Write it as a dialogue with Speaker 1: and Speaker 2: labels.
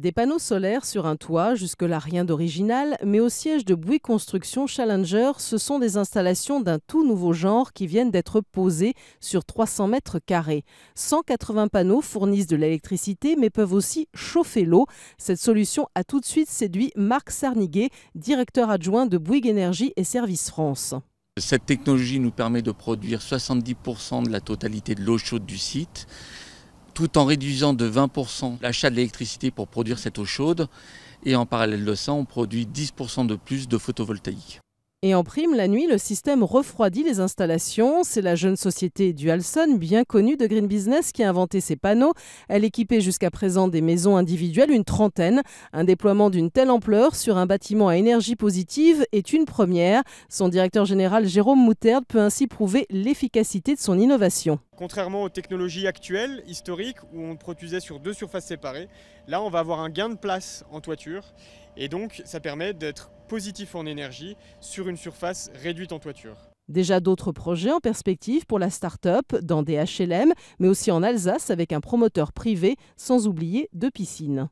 Speaker 1: Des panneaux solaires sur un toit, jusque-là rien d'original, mais au siège de Bouygues Construction Challenger, ce sont des installations d'un tout nouveau genre qui viennent d'être posées sur 300 mètres carrés. 180 panneaux fournissent de l'électricité, mais peuvent aussi chauffer l'eau. Cette solution a tout de suite séduit Marc Sarniguet, directeur adjoint de Bouygues Énergie et Services France.
Speaker 2: Cette technologie nous permet de produire 70% de la totalité de l'eau chaude du site tout en réduisant de 20% l'achat de l'électricité pour produire cette eau chaude. Et en parallèle de ça, on produit 10% de plus de photovoltaïque.
Speaker 1: Et en prime, la nuit, le système refroidit les installations. C'est la jeune société Dualson, bien connue de Green Business, qui a inventé ces panneaux. Elle équipait jusqu'à présent des maisons individuelles, une trentaine. Un déploiement d'une telle ampleur sur un bâtiment à énergie positive est une première. Son directeur général Jérôme Moutard peut ainsi prouver l'efficacité de son innovation.
Speaker 3: Contrairement aux technologies actuelles, historiques, où on produisait sur deux surfaces séparées, là on va avoir un gain de place en toiture et donc ça permet d'être positif en énergie sur une surface réduite en toiture.
Speaker 1: Déjà d'autres projets en perspective pour la start-up dans des HLM, mais aussi en Alsace avec un promoteur privé, sans oublier deux piscines.